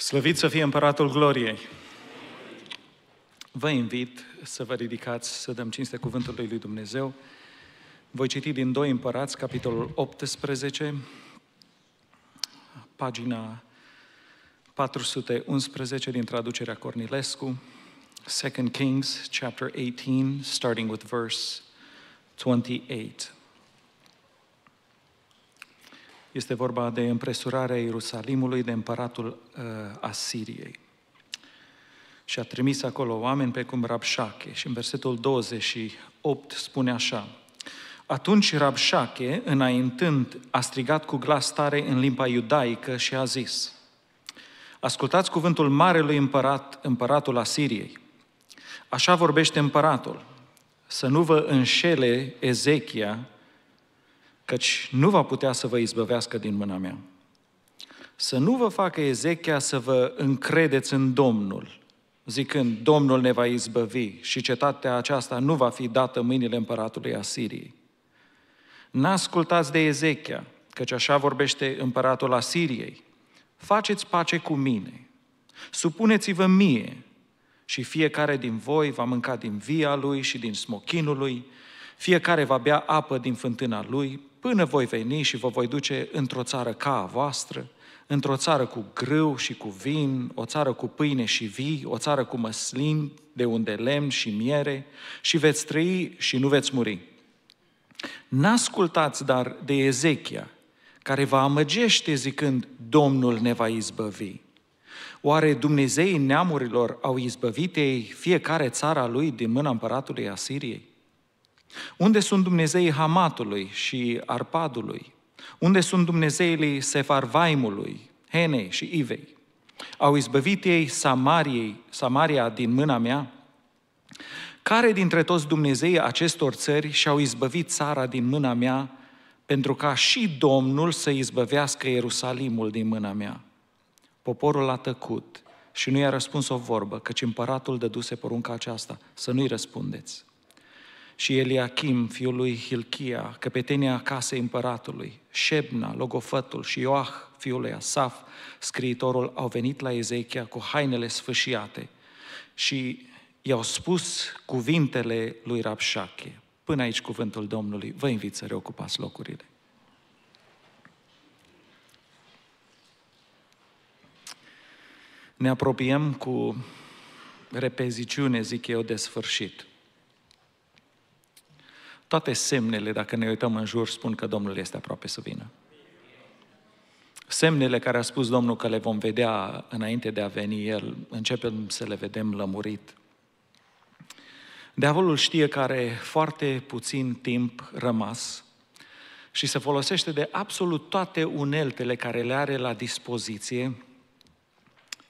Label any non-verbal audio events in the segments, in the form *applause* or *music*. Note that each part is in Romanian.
Slăvit să fie împăratul gloriei! Vă invit să vă ridicați, să dăm cinste cuvântului lui Dumnezeu. Voi citi din 2 Împărați, capitolul 18, pagina 411 din traducerea Cornilescu, 2 Kings, chapter 18, starting with verse 28. Este vorba de împresurarea Ierusalimului de împăratul uh, Asiriei. Și a trimis acolo oameni pe cum Rabșache. Și în versetul 28 spune așa, atunci Rabșache, înaintând, a strigat cu glas tare în limba iudaică și a zis, Ascultați cuvântul Marelui Împărat, Împăratul Asiriei. Așa vorbește Împăratul, să nu vă înșele Ezechia, căci nu va putea să vă izbăvească din mâna mea. Să nu vă facă Ezechia să vă încredeți în Domnul, zicând, Domnul ne va izbăvi și cetatea aceasta nu va fi dată mâinile împăratului Asiriei. N-ascultați de Ezechia, căci așa vorbește împăratul Asiriei. Faceți pace cu mine, supuneți-vă mie și fiecare din voi va mânca din via lui și din smochinul lui, fiecare va bea apă din fântâna lui, până voi veni și vă voi duce într-o țară ca a voastră, într-o țară cu grâu și cu vin, o țară cu pâine și vii, o țară cu măslin, de unde lemn și miere, și veți trăi și nu veți muri. N-ascultați, dar, de Ezechia, care vă amăgește zicând, Domnul ne va izbăvi. Oare Dumnezeii neamurilor au izbăvit ei fiecare țara lui din mâna împăratului Asiriei? Unde sunt Dumnezeii Hamatului și Arpadului? Unde sunt Dumnezeii Sefarvaimului, Henei și Ivei? Au izbăvit ei Samariei, Samaria din mâna mea? Care dintre toți Dumnezeii acestor țări și-au izbăvit țara din mâna mea pentru ca și Domnul să izbăvească Ierusalimul din mâna mea? Poporul a tăcut și nu i-a răspuns o vorbă, căci împăratul dăduse porunca aceasta, să nu-i răspundeți și Eliachim, fiul lui Hilchia, căpetenia casei împăratului, Șebna, logofătul și Ioah, fiul lui Asaf, scriitorul, au venit la Ezechia cu hainele sfâșiate și i-au spus cuvintele lui Rabșache. Până aici cuvântul Domnului, vă invit să reocupați locurile. Ne apropiem cu repeziciune, zic eu, de sfârșit. Toate semnele, dacă ne uităm în jur, spun că Domnul este aproape să vină. Semnele care a spus Domnul că le vom vedea înainte de a veni El, începem să le vedem lămurit. Diavolul știe că are foarte puțin timp rămas și se folosește de absolut toate uneltele care le are la dispoziție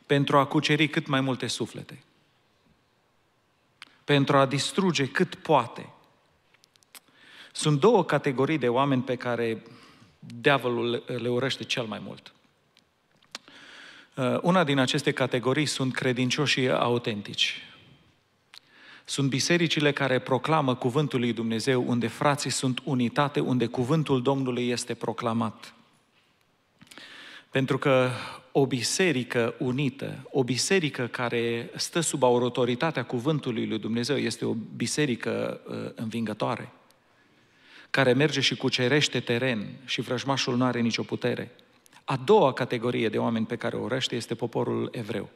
pentru a cuceri cât mai multe suflete, pentru a distruge cât poate – sunt două categorii de oameni pe care diavolul le urăște cel mai mult. Uh, una din aceste categorii sunt credincioșii autentici. Sunt bisericile care proclamă cuvântul lui Dumnezeu, unde frații sunt unitate, unde cuvântul Domnului este proclamat. Pentru că o biserică unită, o biserică care stă sub autoritatea cuvântului lui Dumnezeu, este o biserică uh, învingătoare care merge și cucerește teren și vrăjmașul nu are nicio putere. A doua categorie de oameni pe care o urăște este poporul evreu.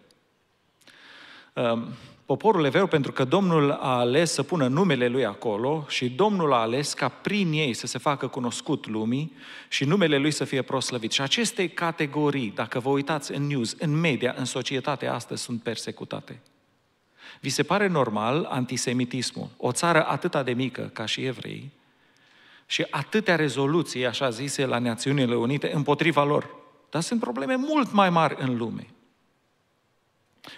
Um, poporul evreu, pentru că Domnul a ales să pună numele lui acolo și Domnul a ales ca prin ei să se facă cunoscut lumii și numele lui să fie proslăvit. Și aceste categorii, dacă vă uitați în news, în media, în societate astăzi, sunt persecutate. Vi se pare normal antisemitismul? O țară atâta de mică ca și evrei, și atâtea rezoluții, așa zise, la Națiunile Unite împotriva lor. Dar sunt probleme mult mai mari în lume.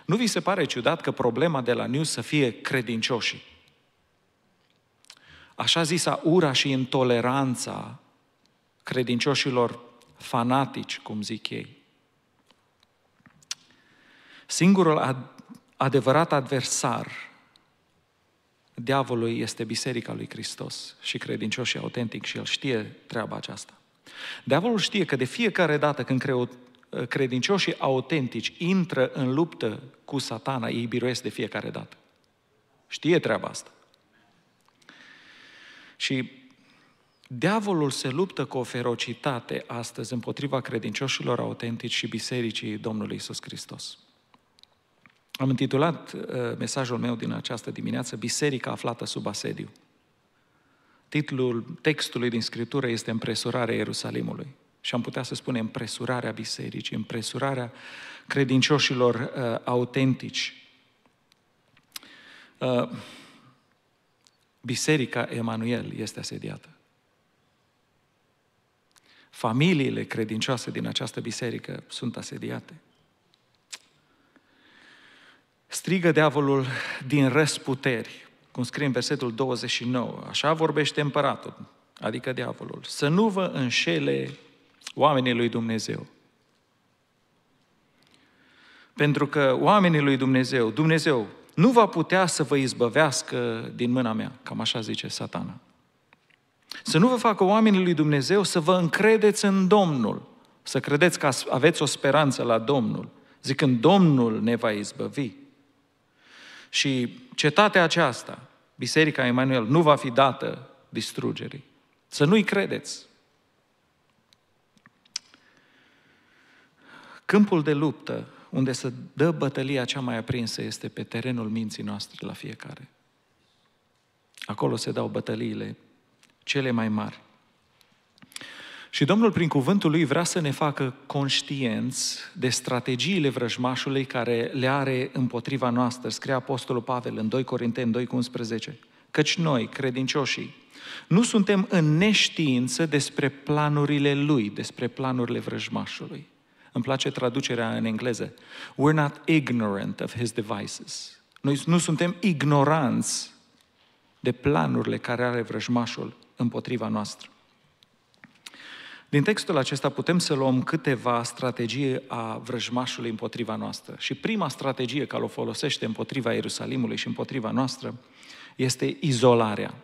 Nu vi se pare ciudat că problema de la News să fie credincioșii? Așa zisa ura și intoleranța credincioșilor fanatici, cum zic ei. Singurul ad- adevărat adversar diavolului este biserica lui Hristos și credincios și autentic și el știe treaba aceasta. Diavolul știe că de fiecare dată când creu, credincioșii autentici intră în luptă cu satana, ei biruiesc de fiecare dată. Știe treaba asta. Și diavolul se luptă cu o ferocitate astăzi împotriva credincioșilor autentici și bisericii Domnului Isus Hristos. Am intitulat uh, mesajul meu din această dimineață Biserica aflată sub asediu. Titlul textului din Scriptură este Împresurarea Ierusalimului. Și am putea să spunem împresurarea bisericii, împresurarea credincioșilor uh, autentici. Uh, Biserica Emanuel este asediată. Familiile credincioase din această biserică sunt asediate. Strigă diavolul din răsputeri, cum scrie în versetul 29. Așa vorbește împăratul, adică diavolul. Să nu vă înșele oamenii lui Dumnezeu. Pentru că oamenii lui Dumnezeu, Dumnezeu, nu va putea să vă izbăvească din mâna mea, cam așa zice satana. Să nu vă facă oamenii lui Dumnezeu să vă încredeți în Domnul, să credeți că aveți o speranță la Domnul, zicând Domnul ne va izbăvi. Și cetatea aceasta, Biserica Emanuel, nu va fi dată distrugerii. Să nu-i credeți. Câmpul de luptă unde se dă bătălia cea mai aprinsă este pe terenul minții noastre la fiecare. Acolo se dau bătăliile cele mai mari. Și Domnul, prin cuvântul lui, vrea să ne facă conștienți de strategiile vrăjmașului care le are împotriva noastră. Scrie Apostolul Pavel în 2 Corinteni 2,11. Căci noi, credincioșii, nu suntem în neștiință despre planurile lui, despre planurile vrăjmașului. Îmi place traducerea în engleză. We're not ignorant of his devices. Noi nu suntem ignoranți de planurile care are vrăjmașul împotriva noastră. Din textul acesta putem să luăm câteva strategii a vrăjmașului împotriva noastră. Și prima strategie care o folosește împotriva Ierusalimului și împotriva noastră este izolarea.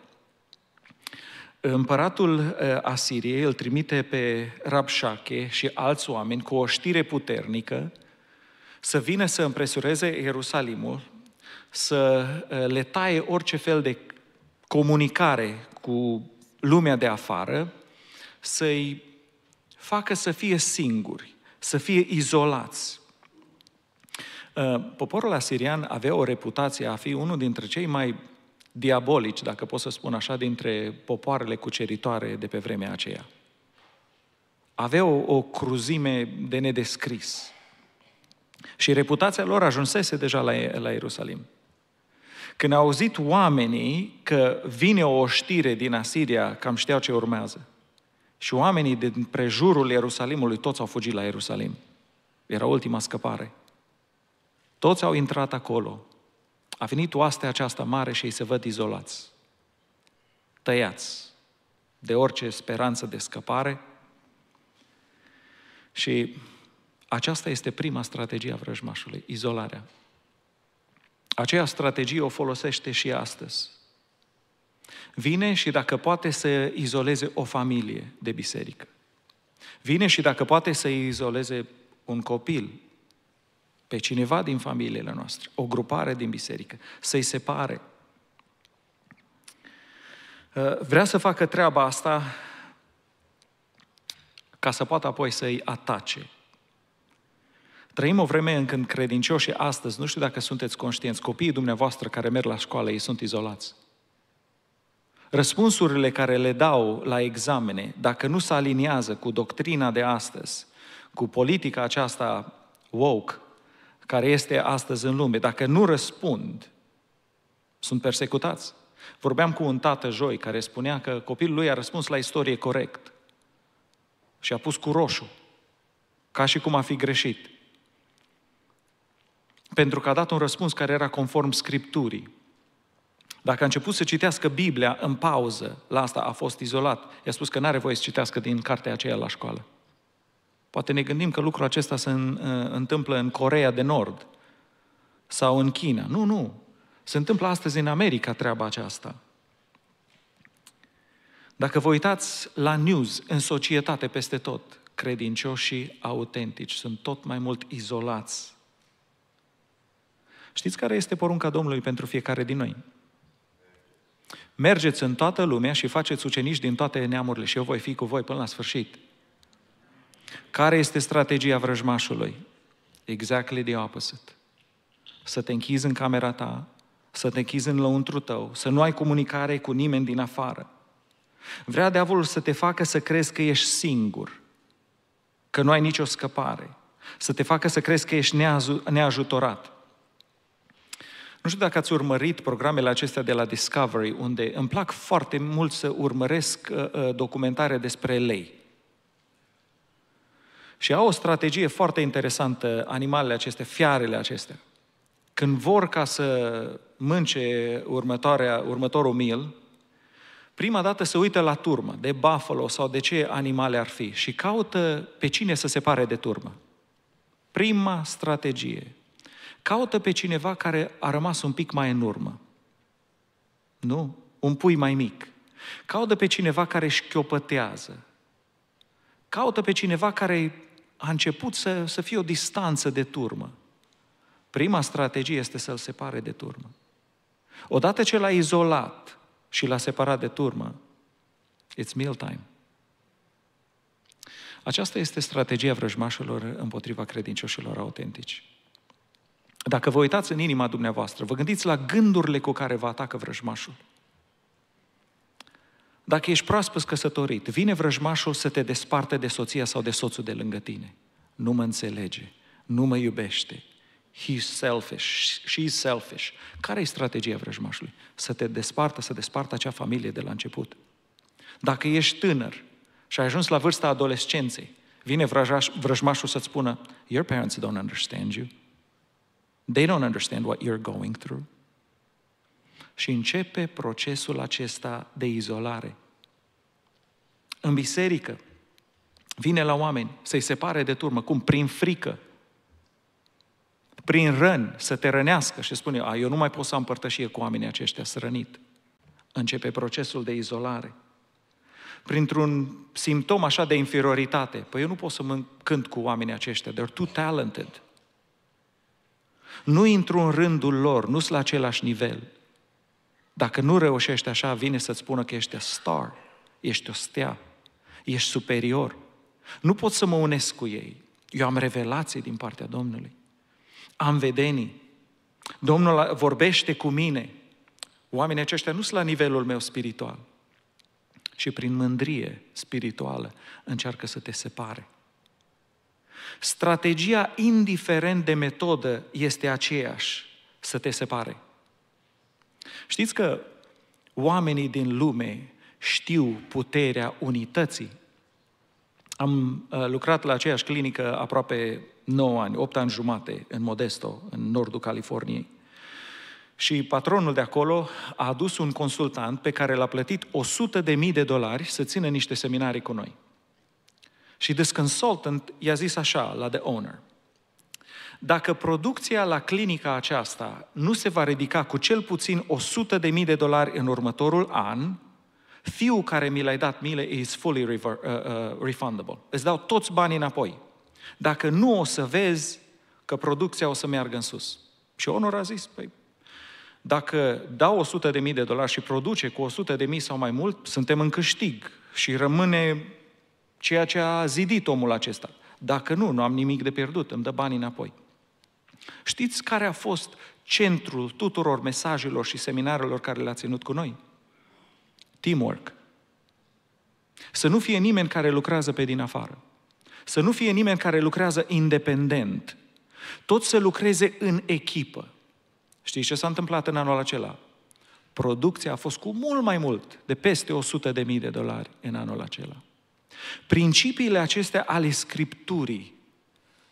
Împăratul Asiriei îl trimite pe Rabșache și alți oameni cu o știre puternică să vină să împresureze Ierusalimul, să le taie orice fel de comunicare cu lumea de afară, să-i facă să fie singuri, să fie izolați. Ă, poporul asirian avea o reputație a fi unul dintre cei mai diabolici, dacă pot să spun așa, dintre popoarele cuceritoare de pe vremea aceea. Avea o, o cruzime de nedescris. Și reputația lor ajunsese deja la, la Ierusalim. Când au auzit oamenii că vine o oștire din Asiria, cam știau ce urmează. Și oamenii din prejurul Ierusalimului toți au fugit la Ierusalim. Era ultima scăpare. Toți au intrat acolo. A venit oastea aceasta mare și ei se văd izolați. Tăiați de orice speranță de scăpare. Și aceasta este prima strategie a vrăjmașului, izolarea. Aceea strategie o folosește și astăzi. Vine și dacă poate să izoleze o familie de biserică. Vine și dacă poate să izoleze un copil, pe cineva din familiile noastre, o grupare din biserică, să-i separe. Uh, vrea să facă treaba asta ca să poată apoi să-i atace. Trăim o vreme în când credincioșii astăzi, nu știu dacă sunteți conștienți, copiii dumneavoastră care merg la școală, ei sunt izolați. Răspunsurile care le dau la examene, dacă nu se aliniază cu doctrina de astăzi, cu politica aceasta woke, care este astăzi în lume, dacă nu răspund, sunt persecutați. Vorbeam cu un tată joi care spunea că copilul lui a răspuns la istorie corect și a pus cu roșu, ca și cum a fi greșit. Pentru că a dat un răspuns care era conform Scripturii. Dacă a început să citească Biblia în pauză, la asta a fost izolat. I-a spus că nu are voie să citească din cartea aceea la școală. Poate ne gândim că lucrul acesta se uh, întâmplă în Corea de Nord sau în China. Nu, nu. Se întâmplă astăzi în America treaba aceasta. Dacă vă uitați la news, în societate, peste tot, credincioșii autentici sunt tot mai mult izolați. Știți care este porunca Domnului pentru fiecare din noi? mergeți în toată lumea și faceți ucenici din toate neamurile și eu voi fi cu voi până la sfârșit. Care este strategia vrăjmașului? Exactly the opposite. Să te închizi în camera ta, să te închizi în lăuntru tău, să nu ai comunicare cu nimeni din afară. Vrea deavolul să te facă să crezi că ești singur, că nu ai nicio scăpare, să te facă să crezi că ești neajutorat, nu știu dacă ați urmărit programele acestea de la Discovery, unde îmi plac foarte mult să urmăresc uh, uh, documentare despre lei. Și au o strategie foarte interesantă animalele acestea, fiarele acestea. Când vor ca să mânce următoarea, următorul mil, prima dată se uită la turmă, de buffalo sau de ce animale ar fi, și caută pe cine să se pare de turmă. Prima strategie Caută pe cineva care a rămas un pic mai în urmă. Nu? Un pui mai mic. Caută pe cineva care șchiopătează. Caută pe cineva care a început să, să fie o distanță de turmă. Prima strategie este să-l separe de turmă. Odată ce l-a izolat și l-a separat de turmă, it's meal time. Aceasta este strategia vrăjmașilor împotriva credincioșilor autentici. Dacă vă uitați în inima dumneavoastră, vă gândiți la gândurile cu care vă atacă vrăjmașul. Dacă ești proaspăt căsătorit, vine vrăjmașul să te desparte de soția sau de soțul de lângă tine. Nu mă înțelege, nu mă iubește. He's selfish, she's selfish. Care e strategia vrăjmașului? Să te despartă, să despartă acea familie de la început. Dacă ești tânăr și ai ajuns la vârsta adolescenței, vine vrăjmașul să-ți spună, your parents don't understand you, They don't understand what you're going through. Și începe procesul acesta de izolare. În biserică, vine la oameni să-i separe de turmă, cum? Prin frică, prin răni, să te rănească și spune, a, eu nu mai pot să am părtășie cu oamenii aceștia, să rănit. Începe procesul de izolare. Printr-un simptom așa de inferioritate, păi eu nu pot să mă cânt cu oamenii aceștia, they're too talented. Nu intru în rândul lor, nu sunt la același nivel. Dacă nu reușești așa, vine să-ți spună că ești a star, ești o stea, ești superior. Nu pot să mă unesc cu ei. Eu am revelații din partea Domnului. Am vedenii. Domnul vorbește cu mine. Oamenii aceștia nu sunt la nivelul meu spiritual. Și prin mândrie spirituală încearcă să te separe. Strategia, indiferent de metodă, este aceeași, să te separe. Știți că oamenii din lume știu puterea unității. Am uh, lucrat la aceeași clinică aproape 9 ani, 8 ani jumate, în Modesto, în nordul Californiei. Și patronul de acolo a adus un consultant pe care l-a plătit 100.000 de dolari să țină niște seminarii cu noi. Și this consultant i-a zis așa la the owner. Dacă producția la clinica aceasta nu se va ridica cu cel puțin 100 de mii de dolari în următorul an, fiul care mi l-ai dat mile is fully rever, uh, uh, refundable. Îți dau toți banii înapoi. Dacă nu o să vezi că producția o să meargă în sus. Și Onor a zis, păi, dacă dau 100 de mii de dolari și produce cu de mii sau mai mult, suntem în câștig și rămâne ceea ce a zidit omul acesta. Dacă nu, nu am nimic de pierdut, îmi dă banii înapoi. Știți care a fost centrul tuturor mesajelor și seminarelor care le-a ținut cu noi? Teamwork. Să nu fie nimeni care lucrează pe din afară. Să nu fie nimeni care lucrează independent. Tot să lucreze în echipă. Știți ce s-a întâmplat în anul acela? Producția a fost cu mult mai mult, de peste 100.000 de dolari în anul acela. Principiile acestea ale Scripturii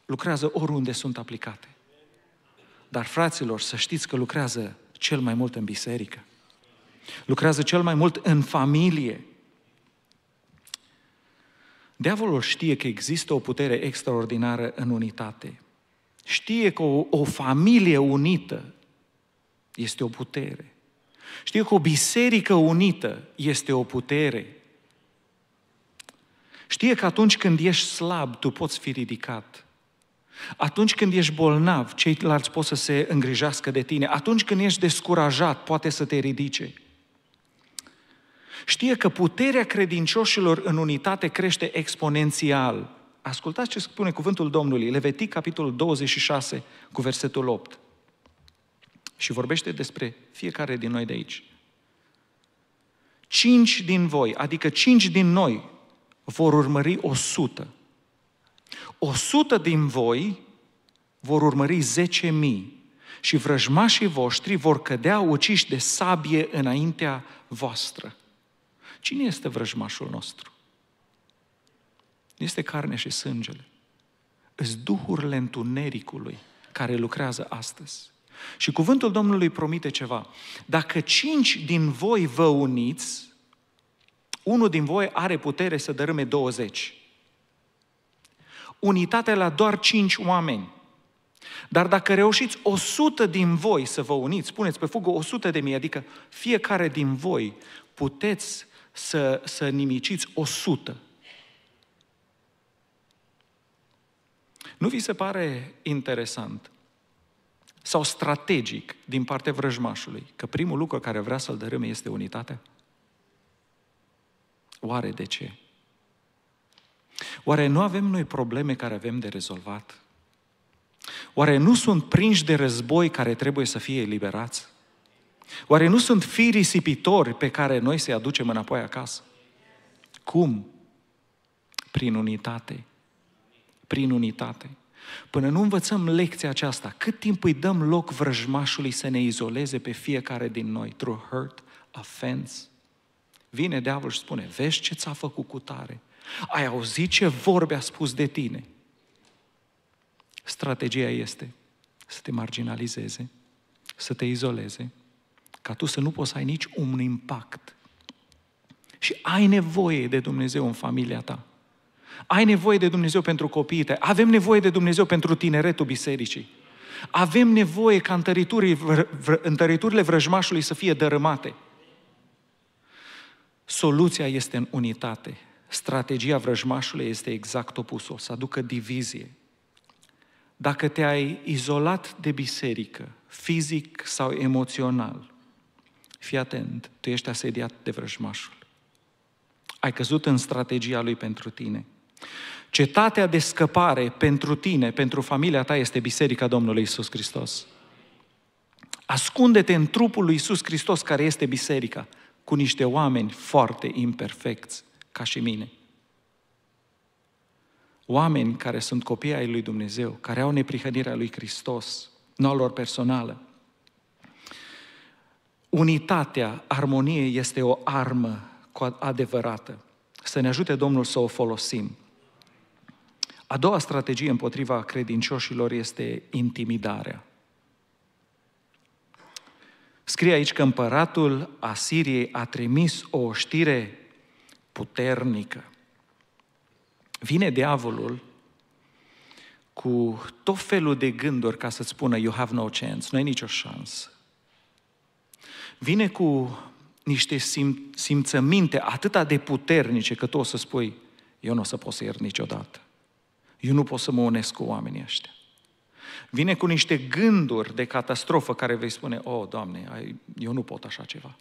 lucrează oriunde sunt aplicate. Dar, fraților, să știți că lucrează cel mai mult în biserică. Lucrează cel mai mult în familie. Diavolul știe că există o putere extraordinară în unitate. Știe că o, o familie unită este o putere. Știe că o biserică unită este o putere. Știe că atunci când ești slab, tu poți fi ridicat. Atunci când ești bolnav, ceilalți pot să se îngrijească de tine. Atunci când ești descurajat, poate să te ridice. Știe că puterea credincioșilor în unitate crește exponențial. Ascultați ce spune cuvântul Domnului, Levitic, capitolul 26, cu versetul 8. Și vorbește despre fiecare din noi de aici. Cinci din voi, adică cinci din noi, vor urmări 100. 100 din voi vor urmări 10.000 și vrăjmașii voștri vor cădea uciși de sabie înaintea voastră. Cine este vrăjmașul nostru? Este carne și sângele. Îs duhurile întunericului care lucrează astăzi. Și cuvântul Domnului promite ceva. Dacă cinci din voi vă uniți, unul din voi are putere să dărâme 20. Unitatea la doar 5 oameni. Dar dacă reușiți 100 din voi să vă uniți, puneți pe fugă 100 de mii, adică fiecare din voi puteți să, să nimiciți 100. Nu vi se pare interesant sau strategic din partea vrăjmașului că primul lucru care vrea să-l dărâme este unitatea? Oare de ce? Oare nu avem noi probleme care avem de rezolvat? Oare nu sunt prinși de război care trebuie să fie eliberați? Oare nu sunt fii risipitori pe care noi să-i aducem înapoi acasă? Cum? Prin unitate. Prin unitate. Până nu învățăm lecția aceasta, cât timp îi dăm loc vrăjmașului să ne izoleze pe fiecare din noi, through hurt, offense, Vine diavolul și spune, vezi ce ți-a făcut cu tare? Ai auzit ce vorbe a spus de tine? Strategia este să te marginalizeze, să te izoleze, ca tu să nu poți să ai nici un impact. Și ai nevoie de Dumnezeu în familia ta. Ai nevoie de Dumnezeu pentru copiii tăi. Avem nevoie de Dumnezeu pentru tineretul bisericii. Avem nevoie ca întăriturile, întăriturile vrăjmașului să fie dărâmate. Soluția este în unitate. Strategia vrăjmașului este exact opusul, să aducă divizie. Dacă te-ai izolat de biserică, fizic sau emoțional, fii atent, tu ești asediat de vrăjmașul. Ai căzut în strategia lui pentru tine. Cetatea de scăpare pentru tine, pentru familia ta, este Biserica Domnului Isus Hristos. Ascunde-te în trupul lui Isus Hristos, care este Biserica cu niște oameni foarte imperfecți, ca și mine. Oameni care sunt copii ai lui Dumnezeu, care au neprihănirea lui Hristos, nu a lor personală. Unitatea, armonie este o armă adevărată. Să ne ajute Domnul să o folosim. A doua strategie împotriva credincioșilor este intimidarea. Scrie aici că împăratul Asiriei a trimis o știre puternică. Vine diavolul cu tot felul de gânduri ca să-ți spună you have no chance, nu ai nicio șansă. Vine cu niște sim- simțăminte atâta de puternice că tu o să spui eu nu o să pot să iert niciodată. Eu nu pot să mă unesc cu oamenii ăștia vine cu niște gânduri de catastrofă care vei spune, o, oh, Doamne, eu nu pot așa ceva.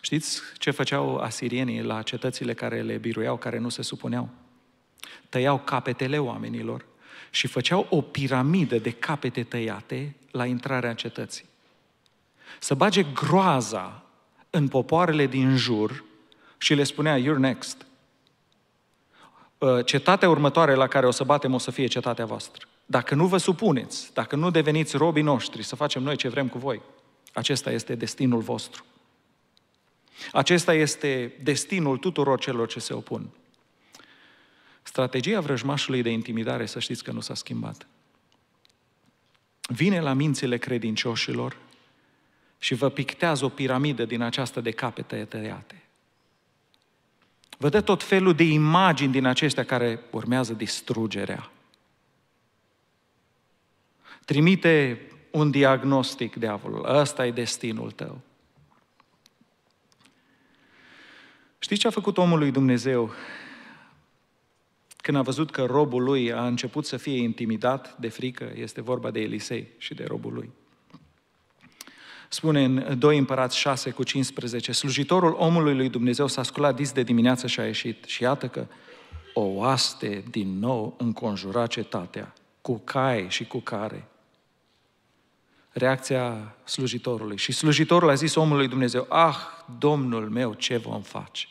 Știți ce făceau asirienii la cetățile care le biruiau, care nu se supuneau? Tăiau capetele oamenilor și făceau o piramidă de capete tăiate la intrarea cetății. Să bage groaza în popoarele din jur și le spunea, you're next. Uh, cetatea următoare la care o să batem o să fie cetatea voastră. Dacă nu vă supuneți, dacă nu deveniți robii noștri să facem noi ce vrem cu voi, acesta este destinul vostru. Acesta este destinul tuturor celor ce se opun. Strategia vrăjmașului de intimidare, să știți că nu s-a schimbat. Vine la mințile credincioșilor și vă pictează o piramidă din aceasta de capete tăiate. Vă dă tot felul de imagini din acestea care urmează distrugerea. Trimite un diagnostic, diavolul. Ăsta e destinul tău. Știți ce a făcut omul lui Dumnezeu când a văzut că robul lui a început să fie intimidat de frică? Este vorba de Elisei și de robul lui spune în 2 Împărați 6 cu 15, slujitorul omului lui Dumnezeu s-a sculat dis de dimineață și a ieșit și iată că o oaste din nou înconjura cetatea, cu cai și cu care. Reacția slujitorului. Și slujitorul a zis omului Dumnezeu, ah, Domnul meu, ce vom face?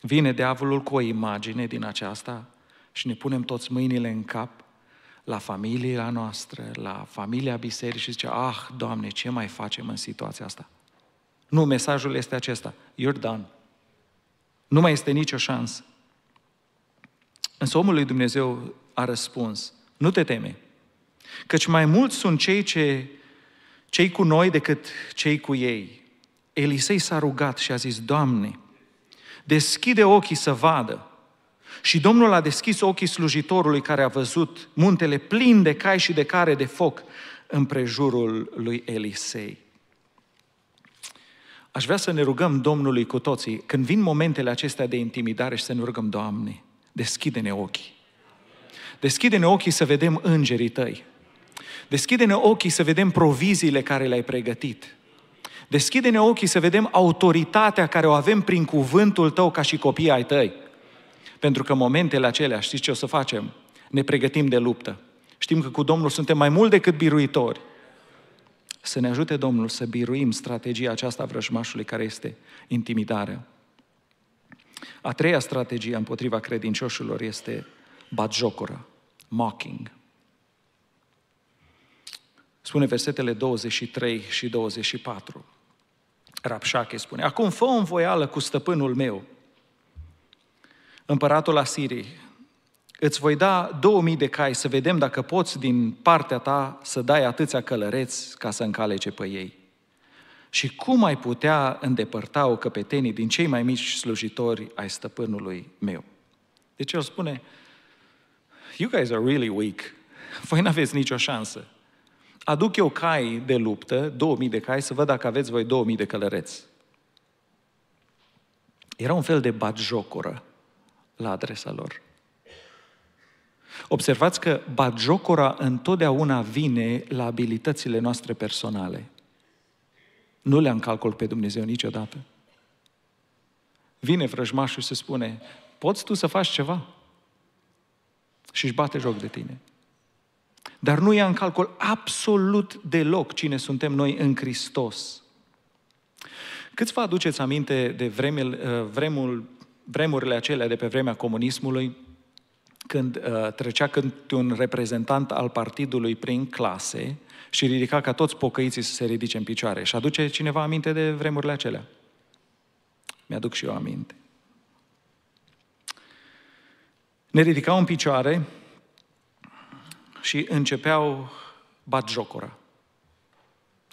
Vine diavolul cu o imagine din aceasta și ne punem toți mâinile în cap la familia noastră, la familia bisericii și zice, ah, Doamne, ce mai facem în situația asta? Nu, mesajul este acesta, you're done. Nu mai este nicio șansă. Însă omul lui Dumnezeu a răspuns, nu te teme, căci mai mulți sunt cei ce cei cu noi decât cei cu ei. Elisei s-a rugat și a zis, Doamne, deschide ochii să vadă. Și Domnul a deschis ochii slujitorului care a văzut muntele plin de cai și de care de foc în prejurul lui Elisei. Aș vrea să ne rugăm Domnului cu toții, când vin momentele acestea de intimidare și să ne rugăm, Doamne, deschide-ne ochii. Deschide-ne ochii să vedem îngerii Tăi. Deschide-ne ochii să vedem proviziile care le-ai pregătit. Deschide-ne ochii să vedem autoritatea care o avem prin cuvântul Tău ca și copiii ai Tăi. Pentru că momentele acelea, știți ce o să facem? Ne pregătim de luptă. Știm că cu Domnul suntem mai mult decât biruitori. Să ne ajute Domnul să biruim strategia aceasta vrăjmașului care este intimidarea. A treia strategie împotriva credincioșilor este batjocura, mocking. Spune versetele 23 și 24. Rapșache spune, Acum fă o învoială cu stăpânul meu împăratul Asirii, îți voi da 2000 de cai să vedem dacă poți din partea ta să dai atâția călăreți ca să încalece pe ei. Și cum ai putea îndepărta o căpetenii din cei mai mici slujitori ai stăpânului meu? Deci el spune, you guys are really weak. Voi nu aveți nicio șansă. Aduc eu cai de luptă, 2000 de cai, să văd dacă aveți voi 2000 de călăreți. Era un fel de batjocură la adresa lor. Observați că bagiocora întotdeauna vine la abilitățile noastre personale. Nu le-am calcul pe Dumnezeu niciodată. Vine vrăjmașul și se spune, poți tu să faci ceva? Și își bate joc de tine. Dar nu ia în calcul absolut deloc cine suntem noi în Hristos. Câți vă aduceți aminte de eh, vremul, vremul vremurile acelea de pe vremea comunismului, când uh, trecea câte un reprezentant al partidului prin clase și ridica ca toți pocăiții să se ridice în picioare. Și aduce cineva aminte de vremurile acelea? Mi-aduc și eu aminte. Ne ridicau în picioare și începeau batjocura,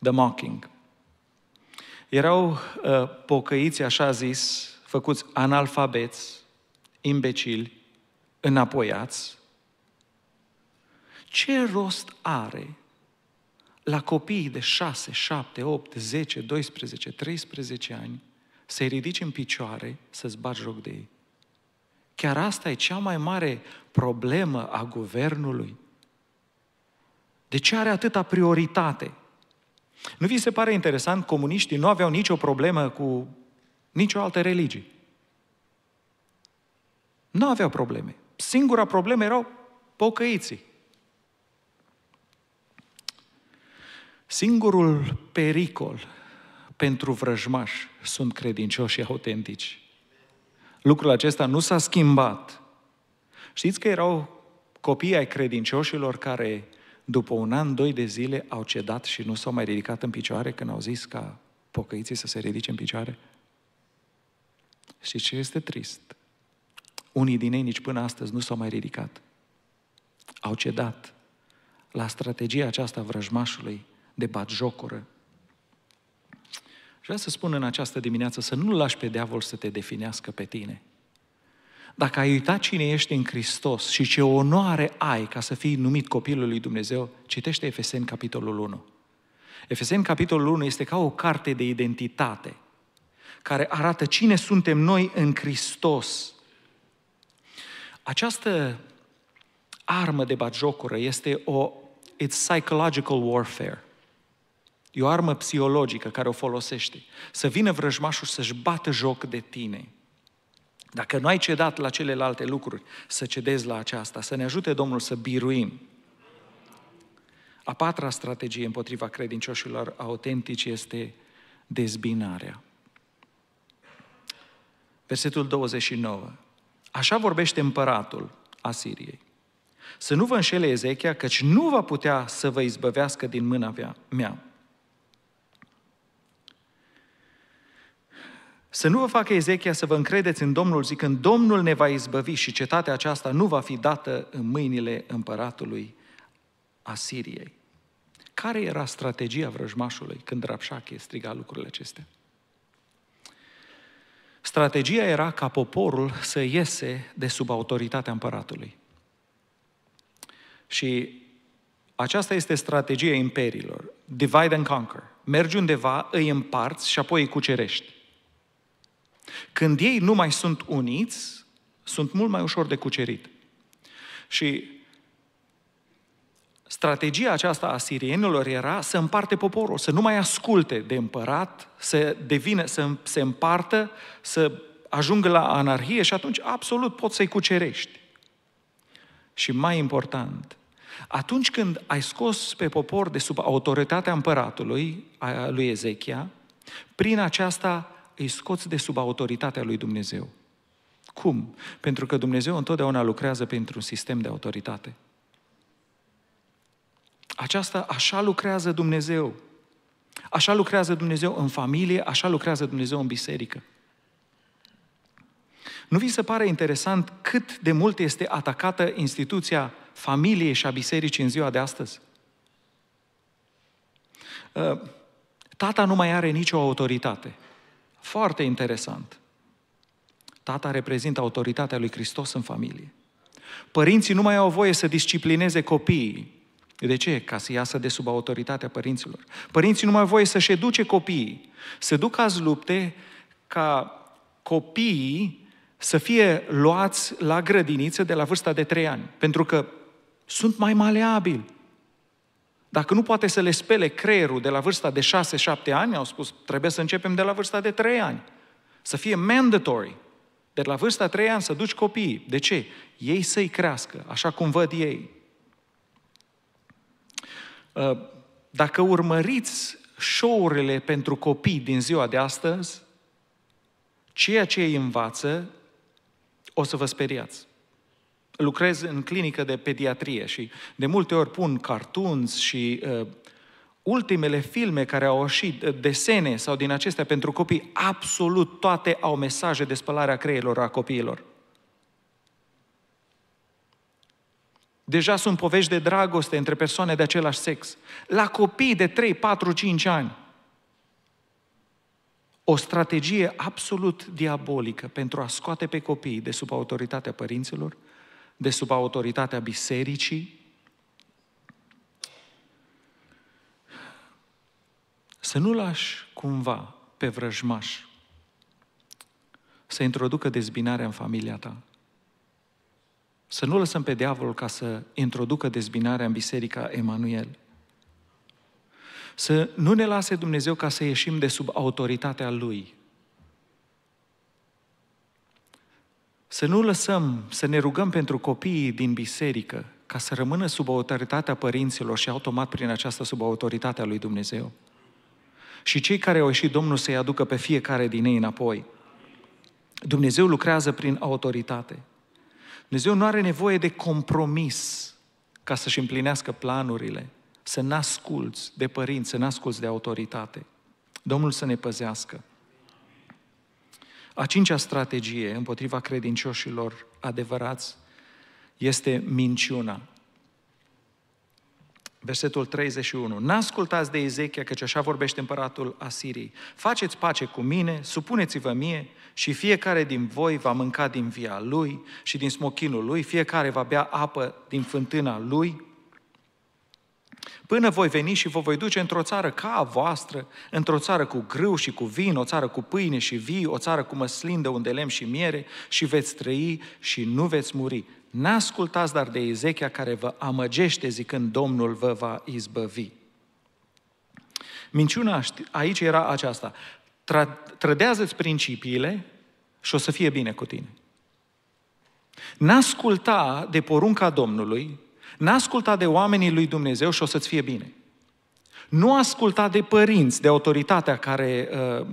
the mocking. Erau uh, pocăiți, așa zis, făcuți analfabeți, imbecili, înapoiați, ce rost are la copiii de 6, 7, 8, 10, 12, 13 ani să-i ridici în picioare, să-ți bagi joc de ei? Chiar asta e cea mai mare problemă a guvernului. De ce are atâta prioritate? Nu vi se pare interesant, comuniștii nu aveau nicio problemă cu nicio alte religii. Nu aveau probleme. Singura problemă erau pocăiții. Singurul pericol pentru vrăjmași sunt și autentici. Lucrul acesta nu s-a schimbat. Știți că erau copii ai credincioșilor care după un an, doi de zile au cedat și nu s-au mai ridicat în picioare când au zis ca pocăiții să se ridice în picioare? Și ce este trist? Unii din ei nici până astăzi nu s-au mai ridicat. Au cedat la strategia aceasta vrăjmașului de jocură. Și vreau să spun în această dimineață să nu-l lași pe diavol să te definească pe tine. Dacă ai uitat cine ești în Hristos și ce onoare ai ca să fii numit copilul lui Dumnezeu, citește Efeseni capitolul 1. Efeseni capitolul 1 este ca o carte de identitate – care arată cine suntem noi în Hristos. Această armă de bagiocură este o it's psychological warfare. E o armă psihologică care o folosește. Să vină vrăjmașul să-și bată joc de tine. Dacă nu ai cedat la celelalte lucruri, să cedezi la aceasta, să ne ajute Domnul să biruim. A patra strategie împotriva credincioșilor autentici este dezbinarea. Versetul 29. Așa vorbește împăratul Asiriei. Să nu vă înșele Ezechia, căci nu va putea să vă izbăvească din mâna mea. Să nu vă facă Ezechia să vă încredeți în Domnul zicând, Domnul ne va izbăvi și cetatea aceasta nu va fi dată în mâinile împăratului Asiriei. Care era strategia vrăjmașului când Rapșache striga lucrurile acestea? Strategia era ca poporul să iese de sub autoritatea împăratului. Și aceasta este strategia imperiilor. Divide and conquer. Mergi undeva, îi împarți și apoi îi cucerești. Când ei nu mai sunt uniți, sunt mult mai ușor de cucerit. Și Strategia aceasta a sirienilor era să împarte poporul, să nu mai asculte de împărat, să devină, să se împartă, să ajungă la anarhie și atunci absolut poți să-i cucerești. Și mai important, atunci când ai scos pe popor de sub autoritatea împăratului, a lui Ezechia, prin aceasta îi scoți de sub autoritatea lui Dumnezeu. Cum? Pentru că Dumnezeu întotdeauna lucrează pentru un sistem de autoritate. Aceasta, așa lucrează Dumnezeu. Așa lucrează Dumnezeu în familie, așa lucrează Dumnezeu în biserică. Nu vi se pare interesant cât de mult este atacată instituția familiei și a bisericii în ziua de astăzi? Ă, tata nu mai are nicio autoritate. Foarte interesant. Tata reprezintă autoritatea lui Hristos în familie. Părinții nu mai au voie să disciplineze copiii. De ce? Ca să iasă de sub autoritatea părinților. Părinții nu mai voie să-și educe copiii. Se duc azi lupte ca copiii să fie luați la grădiniță de la vârsta de trei ani. Pentru că sunt mai maleabili. Dacă nu poate să le spele creierul de la vârsta de 6-7 ani, au spus, trebuie să începem de la vârsta de 3 ani. Să fie mandatory. De la vârsta 3 ani să duci copiii. De ce? Ei să-i crească, așa cum văd ei. Uh, dacă urmăriți show-urile pentru copii din ziua de astăzi, ceea ce îi învață, o să vă speriați. Lucrez în clinică de pediatrie și de multe ori pun cartoons și uh, ultimele filme care au ieșit, uh, desene sau din acestea pentru copii, absolut toate au mesaje de spălare a creierilor a copiilor. Deja sunt povești de dragoste între persoane de același sex. La copii de 3, 4, 5 ani. O strategie absolut diabolică pentru a scoate pe copii de sub autoritatea părinților, de sub autoritatea bisericii. Să nu lași cumva pe vrăjmaș să introducă dezbinarea în familia ta. Să nu lăsăm pe diavolul ca să introducă dezbinarea în Biserica Emanuel. Să nu ne lase Dumnezeu ca să ieșim de sub autoritatea Lui. Să nu lăsăm să ne rugăm pentru copiii din biserică ca să rămână sub autoritatea părinților și automat prin aceasta sub autoritatea lui Dumnezeu. Și cei care au ieșit Domnul să-i aducă pe fiecare din ei înapoi. Dumnezeu lucrează prin autoritate. Dumnezeu nu are nevoie de compromis ca să-și împlinească planurile, să n-asculți de părinți, să n-asculți de autoritate. Domnul să ne păzească. A cincea strategie împotriva credincioșilor adevărați este minciuna. Versetul 31. N-ascultați de Ezechia, căci așa vorbește împăratul Asirii. Faceți pace cu mine, supuneți-vă mie și fiecare din voi va mânca din via lui și din smochinul lui, fiecare va bea apă din fântâna lui, până voi veni și vă voi duce într-o țară ca a voastră, într-o țară cu grâu și cu vin, o țară cu pâine și vii, o țară cu măslin de unde lemn și miere și veți trăi și nu veți muri. N-ascultați dar de Ezechia care vă amăgește zicând Domnul vă va izbăvi. Minciuna aici era aceasta trădează-ți principiile și o să fie bine cu tine. N-asculta de porunca Domnului, n-asculta de oamenii lui Dumnezeu și o să-ți fie bine. Nu asculta de părinți, de autoritatea care... Uh,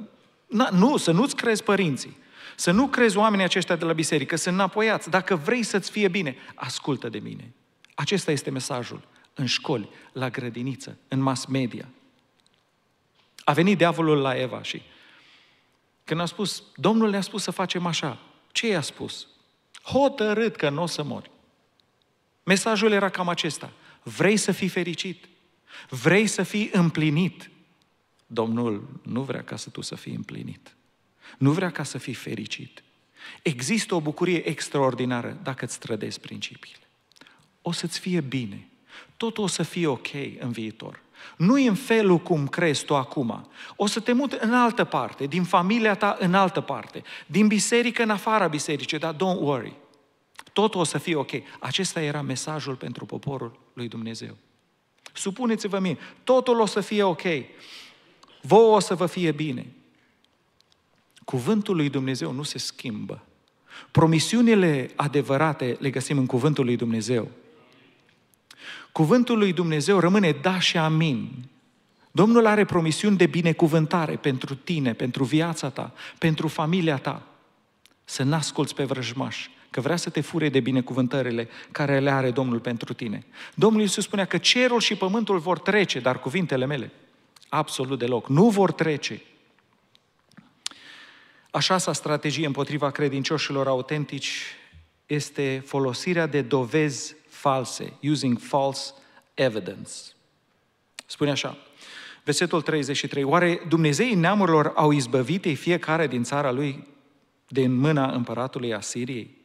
na, nu, să nu-ți crezi părinții. Să nu crezi oamenii aceștia de la biserică, să înapoiați. Dacă vrei să-ți fie bine, ascultă de mine. Acesta este mesajul. În școli, la grădiniță, în mass media. A venit diavolul la Eva și când a spus, Domnul le-a spus să facem așa, ce i-a spus? Hotărât că nu o să mori. Mesajul era cam acesta. Vrei să fii fericit? Vrei să fii împlinit? Domnul nu vrea ca să tu să fii împlinit. Nu vrea ca să fii fericit. Există o bucurie extraordinară dacă îți trădezi principiile. O să-ți fie bine. Totul o să fie ok în viitor. Nu în felul cum crezi tu acum. O să te mut în altă parte, din familia ta în altă parte, din biserică în afara bisericii, dar don't worry. Totul o să fie ok. Acesta era mesajul pentru poporul lui Dumnezeu. Supuneți-vă mie, totul o să fie ok. Voi o să vă fie bine. Cuvântul lui Dumnezeu nu se schimbă. Promisiunile adevărate le găsim în Cuvântul lui Dumnezeu. Cuvântul lui Dumnezeu rămâne da și amin. Domnul are promisiuni de binecuvântare pentru tine, pentru viața ta, pentru familia ta. Să n-asculți pe vrăjmași, că vrea să te fure de binecuvântările care le are Domnul pentru tine. Domnul Iisus spunea că cerul și pământul vor trece, dar cuvintele mele, absolut deloc, nu vor trece. A șasea strategie împotriva credincioșilor autentici este folosirea de dovezi false, using false evidence. Spune așa, versetul 33, oare Dumnezeii neamurilor au izbăvit ei fiecare din țara lui din mâna împăratului Asiriei?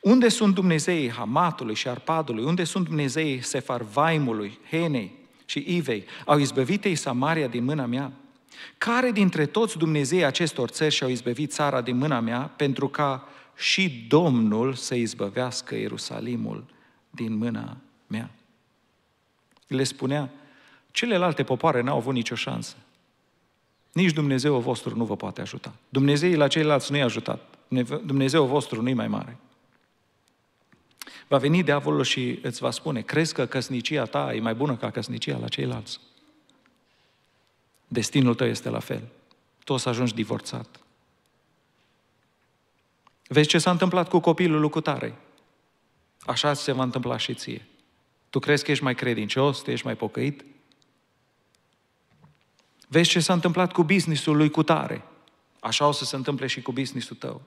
Unde sunt Dumnezeii Hamatului și Arpadului? Unde sunt Dumnezeii Sefarvaimului, Henei și Ivei? Au izbăvit ei Samaria din mâna mea? Care dintre toți Dumnezeii acestor țări și-au izbăvit țara din mâna mea pentru ca și Domnul să izbăvească Ierusalimul din mâna mea. Le spunea, celelalte popoare n-au avut nicio șansă. Nici Dumnezeu vostru nu vă poate ajuta. Dumnezeu la ceilalți nu-i ajutat. Dumnezeu vostru nu-i mai mare. Va veni diavolul și îți va spune, crezi că căsnicia ta e mai bună ca căsnicia la ceilalți? Destinul tău este la fel. Tu o să ajungi divorțat. Vezi ce s-a întâmplat cu copilul lui Cutare. Așa se va întâmpla și ție. Tu crezi că ești mai credincios, că ești mai pocăit? Vezi ce s-a întâmplat cu businessul lui Cutare. Așa o să se întâmple și cu businessul tău.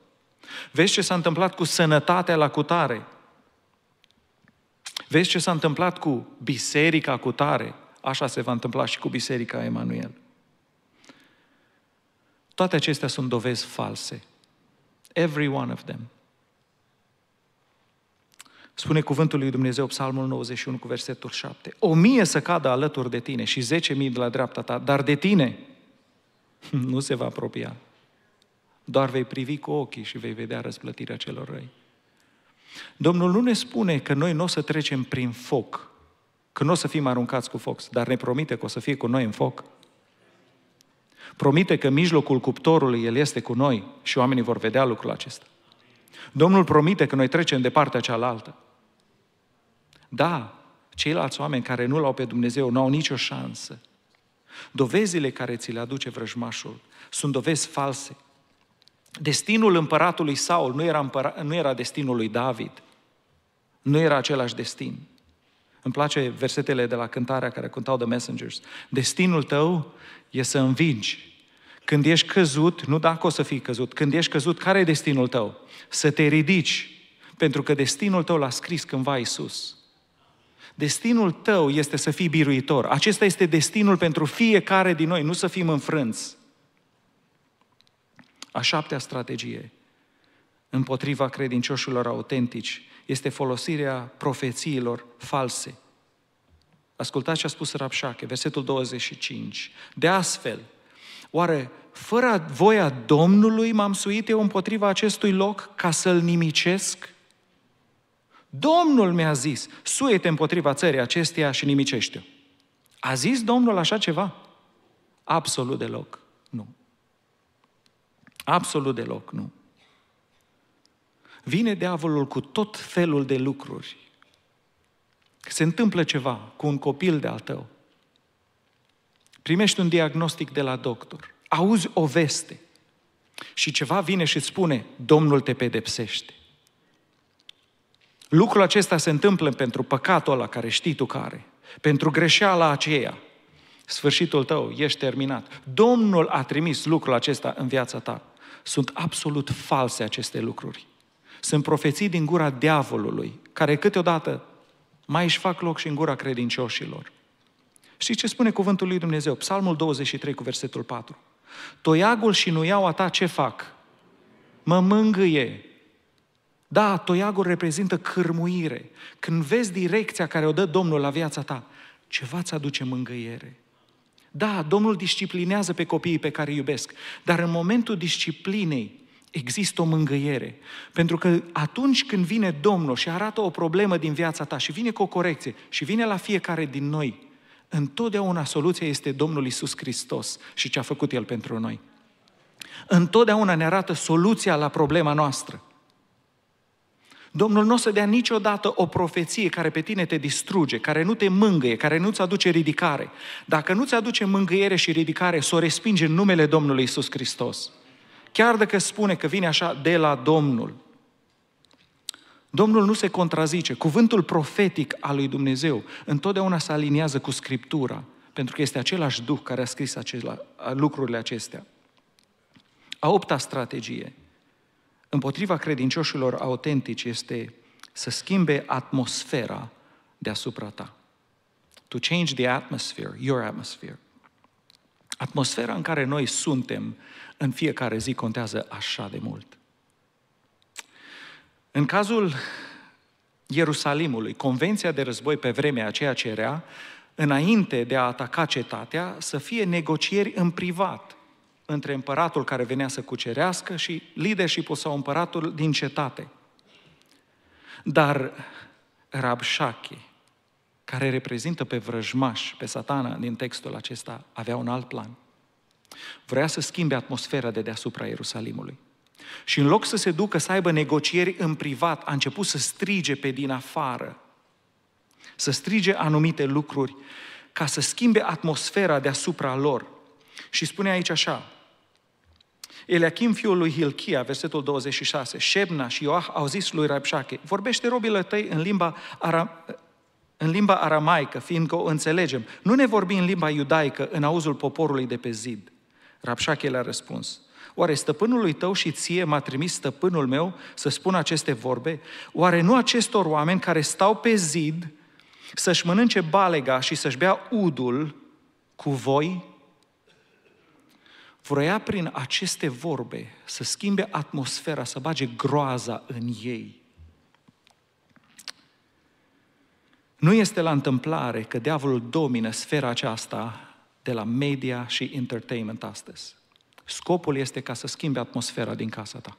Vezi ce s-a întâmplat cu sănătatea la Cutare. Vezi ce s-a întâmplat cu biserica Cutare. Așa se va întâmpla și cu biserica Emanuel. Toate acestea sunt dovezi false Every one of them. Spune cuvântul lui Dumnezeu, Psalmul 91 cu versetul 7. O mie să cadă alături de tine și zece mii de la dreapta ta, dar de tine *laughs* nu se va apropia. Doar vei privi cu ochii și vei vedea răsplătirea celor răi. Domnul nu ne spune că noi nu o să trecem prin foc, că nu o să fim aruncați cu foc, dar ne promite că o să fie cu noi în foc. Promite că în mijlocul cuptorului El este cu noi și oamenii vor vedea lucrul acesta. Domnul promite că noi trecem de partea cealaltă. Da, ceilalți oameni care nu l-au pe Dumnezeu nu au nicio șansă. Dovezile care ți le aduce vrăjmașul sunt dovezi false. Destinul împăratului Saul nu era, împăra- nu era destinul lui David. Nu era același destin. Îmi place versetele de la cântarea care cântau The Messengers. Destinul tău e să învingi. Când ești căzut, nu dacă o să fii căzut, când ești căzut, care e destinul tău? Să te ridici. Pentru că destinul tău l-a scris cândva Iisus. Destinul tău este să fii biruitor. Acesta este destinul pentru fiecare din noi, nu să fim înfrânți. A șaptea strategie împotriva credincioșilor autentici este folosirea profețiilor false. Ascultați ce a spus Rapșache, versetul 25. De astfel, oare fără voia Domnului m-am suit eu împotriva acestui loc ca să-l nimicesc? Domnul mi-a zis, suie împotriva țării acesteia și nimicește-o. A zis Domnul așa ceva? Absolut deloc, nu. Absolut deloc, nu. Vine diavolul cu tot felul de lucruri că se întâmplă ceva cu un copil de-al tău, primești un diagnostic de la doctor, auzi o veste și ceva vine și îți spune, Domnul te pedepsește. Lucrul acesta se întâmplă pentru păcatul ăla care știi tu care, pentru greșeala aceea, sfârșitul tău, ești terminat. Domnul a trimis lucrul acesta în viața ta. Sunt absolut false aceste lucruri. Sunt profeții din gura diavolului, care câteodată mai își fac loc și în gura credincioșilor. Știți ce spune cuvântul lui Dumnezeu? Psalmul 23 cu versetul 4. Toiagul și nuiaua ta ce fac? Mă mângâie. Da, toiagul reprezintă cârmuire. Când vezi direcția care o dă Domnul la viața ta, ceva ți aduce mângâiere. Da, Domnul disciplinează pe copiii pe care îi iubesc, dar în momentul disciplinei există o mângâiere. Pentru că atunci când vine Domnul și arată o problemă din viața ta și vine cu o corecție și vine la fiecare din noi, întotdeauna soluția este Domnul Isus Hristos și ce a făcut El pentru noi. Întotdeauna ne arată soluția la problema noastră. Domnul nu o să dea niciodată o profeție care pe tine te distruge, care nu te mângâie, care nu-ți aduce ridicare. Dacă nu-ți aduce mângâiere și ridicare, să o respinge în numele Domnului Isus Hristos. Chiar dacă spune că vine așa de la Domnul. Domnul nu se contrazice. Cuvântul profetic al lui Dumnezeu întotdeauna se aliniază cu Scriptura, pentru că este același Duh care a scris acela, lucrurile acestea. A opta strategie împotriva credincioșilor autentici este să schimbe atmosfera deasupra ta. To change the atmosphere, your atmosphere. Atmosfera în care noi suntem în fiecare zi contează așa de mult. În cazul Ierusalimului, convenția de război pe vremea aceea cerea, înainte de a ataca cetatea, să fie negocieri în privat între împăratul care venea să cucerească și leadership sau împăratul din cetate. Dar Rabșache, care reprezintă pe vrăjmaș, pe satana din textul acesta, avea un alt plan. Vrea să schimbe atmosfera de deasupra Ierusalimului. Și în loc să se ducă să aibă negocieri în privat, a început să strige pe din afară, să strige anumite lucruri ca să schimbe atmosfera deasupra lor. Și spune aici așa, Eliachim, fiul lui Hilchia, versetul 26, Șebna și Ioah au zis lui Rabșache, vorbește robilă tăi în limba, ara, în limba aramaică, fiindcă o înțelegem. Nu ne vorbi în limba iudaică, în auzul poporului de pe zid. Rapșache le-a răspuns, Oare stăpânului tău și ție m-a trimis stăpânul meu să spun aceste vorbe? Oare nu acestor oameni care stau pe zid să-și mănânce balega și să-și bea udul cu voi? Vroia prin aceste vorbe să schimbe atmosfera, să bage groaza în ei. Nu este la întâmplare că diavolul domină sfera aceasta de la media și entertainment astăzi. Scopul este ca să schimbe atmosfera din casa ta.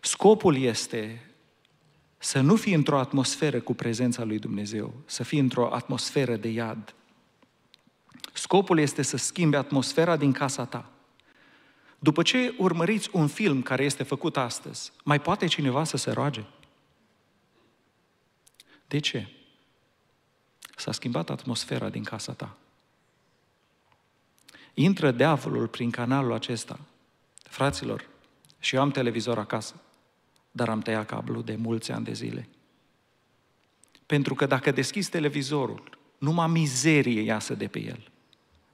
Scopul este să nu fii într-o atmosferă cu prezența lui Dumnezeu, să fii într-o atmosferă de iad. Scopul este să schimbe atmosfera din casa ta. După ce urmăriți un film care este făcut astăzi, mai poate cineva să se roage? De ce? S-a schimbat atmosfera din casa ta. Intră diavolul prin canalul acesta. Fraților, și eu am televizor acasă, dar am tăiat cablu de mulți ani de zile. Pentru că dacă deschizi televizorul, numai mizerie iasă de pe el.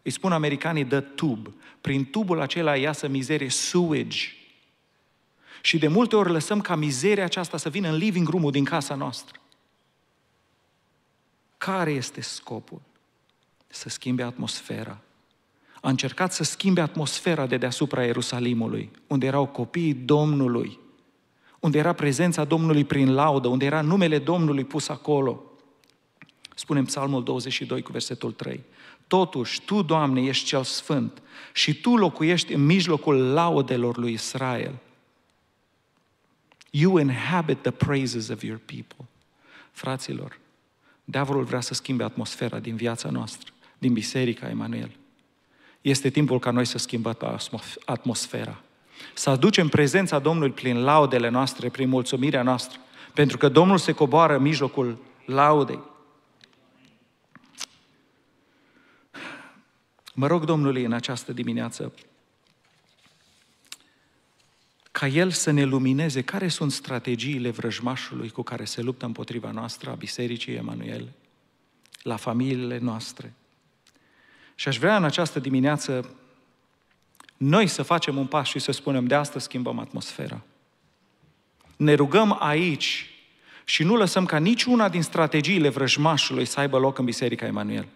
Îi spun americanii, dă tub. Prin tubul acela iasă mizerie, sewage. Și de multe ori lăsăm ca mizeria aceasta să vină în living room-ul din casa noastră. Care este scopul? Să schimbe atmosfera. A încercat să schimbe atmosfera de deasupra Ierusalimului, unde erau copiii Domnului, unde era prezența Domnului prin laudă, unde era numele Domnului pus acolo. Spunem Psalmul 22 cu versetul 3. Totuși, Tu, Doamne, ești cel sfânt și Tu locuiești în mijlocul laudelor lui Israel. You inhabit the praises of your people. Fraților, Diavolul vrea să schimbe atmosfera din viața noastră, din biserica Emanuel. Este timpul ca noi să schimbăm atmosfera. Să aducem prezența Domnului prin laudele noastre, prin mulțumirea noastră, pentru că Domnul se coboară în mijlocul laudei. Mă rog Domnului în această dimineață ca El să ne lumineze care sunt strategiile vrăjmașului cu care se luptă împotriva noastră, a Bisericii Emanuel, la familiile noastre. Și aș vrea în această dimineață noi să facem un pas și să spunem de asta schimbăm atmosfera. Ne rugăm aici și nu lăsăm ca niciuna din strategiile vrăjmașului să aibă loc în Biserica Emanuel.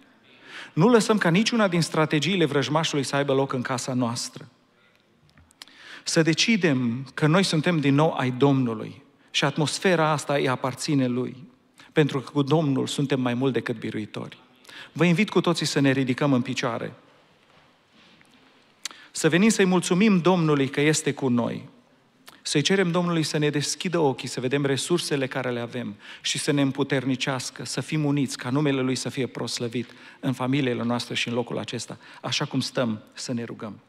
Nu lăsăm ca niciuna din strategiile vrăjmașului să aibă loc în casa noastră. Să decidem că noi suntem din nou ai Domnului și atmosfera asta îi aparține Lui, pentru că cu Domnul suntem mai mult decât biruitori. Vă invit cu toții să ne ridicăm în picioare. Să venim să-i mulțumim Domnului că este cu noi. Să-i cerem Domnului să ne deschidă ochii, să vedem resursele care le avem și să ne împuternicească, să fim uniți, ca numele Lui să fie proslăvit în familiile noastre și în locul acesta, așa cum stăm să ne rugăm.